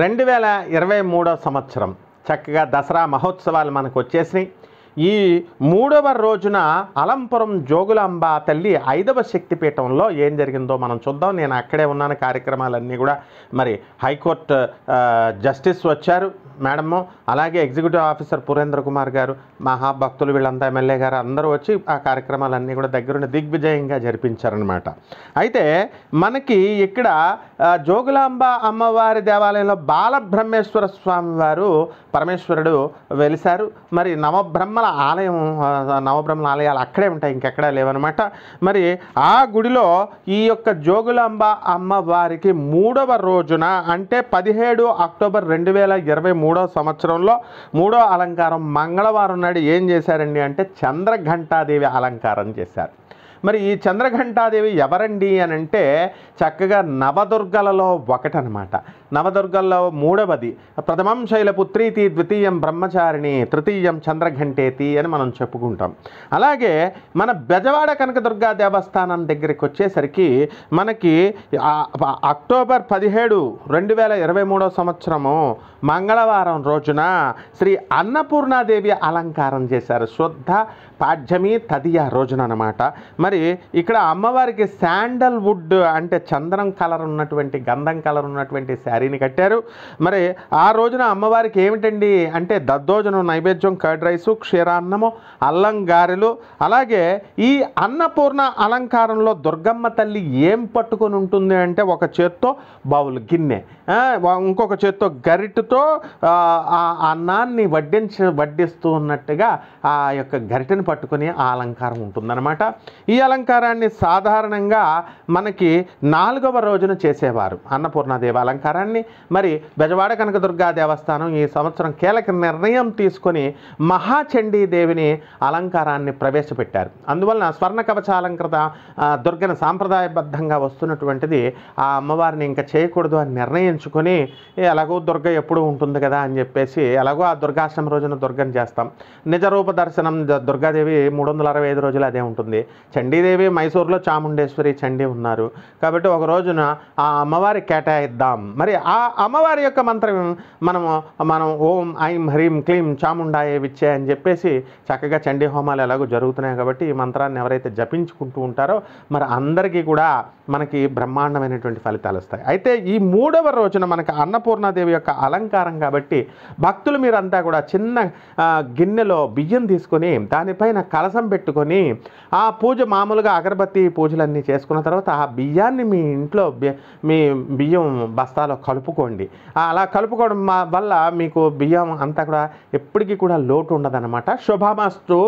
రెండు వేల ఇరవై మూడో సంవత్సరం చక్కగా దసరా మహోత్సవాలు మనకు వచ్చేసినాయి ఈ మూడవ రోజున అలంపురం జోగులాంబ తల్లి ఐదవ శక్తిపీఠంలో ఏం జరిగిందో మనం చూద్దాం నేను అక్కడే ఉన్నాను కార్యక్రమాలన్నీ కూడా మరి హైకోర్టు జస్టిస్ వచ్చారు మేడము అలాగే ఎగ్జిక్యూటివ్ ఆఫీసర్ పురేంద్ర కుమార్ గారు మహాభక్తులు వీళ్ళంతా ఎమ్మెల్యే గారు అందరూ వచ్చి ఆ కార్యక్రమాలన్నీ కూడా దగ్గరుండి దిగ్విజయంగా జరిపించారనమాట అయితే మనకి ఇక్కడ జోగులాంబ అమ్మవారి దేవాలయంలో బాలబ్రహ్మేశ్వర స్వామి వారు పరమేశ్వరుడు వెలిశారు మరి నవబ్రహ్మల ఆలయం నవబ్రహ్మణ ఆలయాలు అక్కడే ఉంటాయి ఇంకెక్కడా లేవనమాట మరి ఆ గుడిలో ఈ యొక్క జోగులాంబ అమ్మవారికి మూడవ రోజున అంటే పదిహేడు అక్టోబర్ రెండు వేల ఇరవై మూడవ సంవత్సరంలో మూడో అలంకారం మంగళవారం నాడు ఏం చేశారండి అంటే చంద్రఘంటాదేవి అలంకారం చేశారు మరి ఈ చంద్రఘంటాదేవి ఎవరండి అని అంటే చక్కగా నవదుర్గలలో ఒకటనమాట నవదుర్గల్లో మూడవది ప్రథమం శైలపుత్రీతి ద్వితీయం బ్రహ్మచారిణి తృతీయం చంద్రఘంటేతి అని మనం చెప్పుకుంటాం అలాగే మన బెజవాడ కనకదుర్గా దేవస్థానం దగ్గరికి వచ్చేసరికి మనకి అక్టోబర్ పదిహేడు రెండు వేల ఇరవై మూడో సంవత్సరము మంగళవారం రోజున శ్రీ అన్నపూర్ణాదేవి అలంకారం చేశారు శుద్ధ పాఠ్యమి తదియ రోజున అనమాట మరి ఇక్కడ అమ్మవారికి శాండల్వుడ్ అంటే చందనం కలర్ ఉన్నటువంటి గంధం కలర్ ఉన్నటువంటి శారీని కట్టారు మరి ఆ రోజున అమ్మవారికి ఏమిటండి అంటే దద్దోజనం నైవేద్యం కర్డ్ రైసు క్షీరాన్నము అల్లం గారెలు అలాగే ఈ అన్నపూర్ణ అలంకారంలో దుర్గమ్మ తల్లి ఏం పట్టుకొని ఉంటుంది అంటే ఒక చేత్తో బావులు గిన్నె ఇంకొక చేత్తో గరిటతో ఆ అన్నాన్ని వడ్డించ వడ్డిస్తూ ఉన్నట్టుగా ఆ యొక్క గరిటని పట్టుకుని ఆ అలంకారం ఉంటుందన్నమాట ఈ ఈ అలంకారాన్ని సాధారణంగా మనకి నాలుగవ రోజున చేసేవారు అన్నపూర్ణాదేవి అలంకారాన్ని మరి బెజవాడ కనకదుర్గా దేవస్థానం ఈ సంవత్సరం కీలక నిర్ణయం తీసుకొని మహాచండీ దేవిని అలంకారాన్ని ప్రవేశపెట్టారు అందువలన స్వర్ణ కవచాలంకృత దుర్గను సాంప్రదాయబద్ధంగా వస్తున్నటువంటిది ఆ అమ్మవారిని ఇంకా చేయకూడదు అని నిర్ణయించుకొని ఎలాగో దుర్గ ఎప్పుడు ఉంటుంది కదా అని చెప్పేసి ఎలాగో ఆ దుర్గాష్టమి రోజున దుర్గం చేస్తాం నిజరూప దర్శనం దుర్గాదేవి మూడు వందల అరవై ఐదు రోజులు అదే ఉంటుంది చండీ చండీదేవి మైసూర్లో చాముండేశ్వరి చండి ఉన్నారు కాబట్టి ఒక రోజున ఆ అమ్మవారి కేటాయిద్దాం మరి ఆ అమ్మవారి యొక్క మంత్రం మనము మనం ఓం ఐం హ్రీం క్లీం చాముండాయే విచ్చే అని చెప్పేసి చక్కగా చండీ హోమాలు ఎలాగో జరుగుతున్నాయి కాబట్టి ఈ మంత్రాన్ని ఎవరైతే జపించుకుంటూ ఉంటారో మరి అందరికీ కూడా మనకి బ్రహ్మాండమైనటువంటి ఫలితాలు వస్తాయి అయితే ఈ మూడవ రోజున మనకి అన్నపూర్ణాదేవి యొక్క అలంకారం కాబట్టి భక్తులు మీరంతా కూడా చిన్న గిన్నెలో బియ్యం తీసుకొని దానిపైన కలసం పెట్టుకొని ఆ పూజ మామూలుగా అగరబత్తి పూజలన్నీ చేసుకున్న తర్వాత ఆ బియ్యాన్ని మీ ఇంట్లో మీ బియ్యం బస్తాలో కలుపుకోండి అలా కలుపుకోవడం వల్ల మీకు బియ్యం అంతా కూడా ఎప్పటికీ కూడా లోటు ఉండదన్నమాట శుభమస్తు